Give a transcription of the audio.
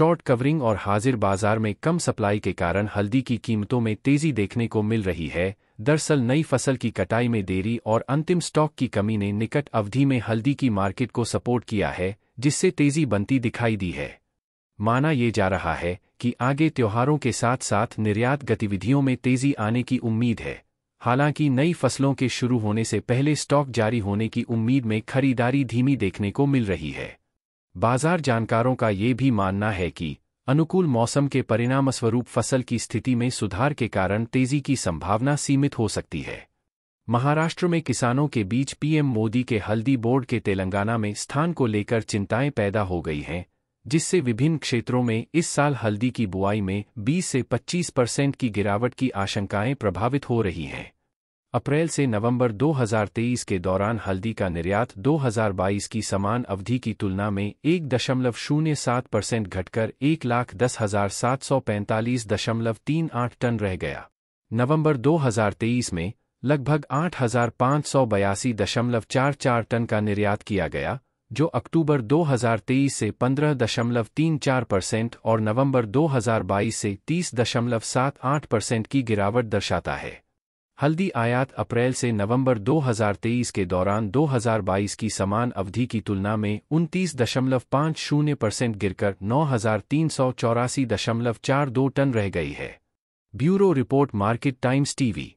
short covering और हाजिर बाजार में कम सप्लाई के कारण हल्दी की कीमतों में तेजी देखने को मिल रही है दरअसल नई फसल की कटाई में देरी और अंतिम स्टॉक की कमी ने निकट अवधि में हल्दी की मार्केट को सपोर्ट किया है जिससे तेजी बनती दिखाई दी है माना ये जा रहा है कि आगे त्योहारों के साथ साथ निर्यात गतिविधियों में तेजी आने की उम्मीद है हालांकि नई फसलों के शुरू होने से पहले स्टॉक जारी होने की उम्मीद में खरीदारी धीमी देखने को मिल रही है बाजार जानकारों का ये भी मानना है कि अनुकूल मौसम के परिणामस्वरूप फसल की स्थिति में सुधार के कारण तेजी की संभावना सीमित हो सकती है महाराष्ट्र में किसानों के बीच पीएम मोदी के हल्दी बोर्ड के तेलंगाना में स्थान को लेकर चिंताएं पैदा हो गई हैं जिससे विभिन्न क्षेत्रों में इस साल हल्दी की बुआई में 20 से 25 परसेंट की गिरावट की आशंकाएं प्रभावित हो रही हैं अप्रैल से नवंबर 2023 के दौरान हल्दी का निर्यात 2022 की समान अवधि की तुलना में एक दशमलव शून्य सात परसेंट घटकर एक लाख दस हजार सात सौ पैंतालीस दशमलव तीन आठ टन रह गया नवंबर 2023 में लगभग आठ हजार पाँच सौ बयासी दशमलव चार चार टन का निर्यात किया गया जो अक्टूबर 2023 से 15.34 परसेंट और नवंबर 2022 से 30.78 परसेंट की गिरावट दर्शाता है हल्दी आयात अप्रैल से नवंबर 2023 के दौरान 2022 की समान अवधि की तुलना में उनतीस दशमलव पाँच शून्य परसेंट गिरकर नौ हजार तीन सौ चौरासी दशमलव चार दो टन रह गई है bureau report Market Times TV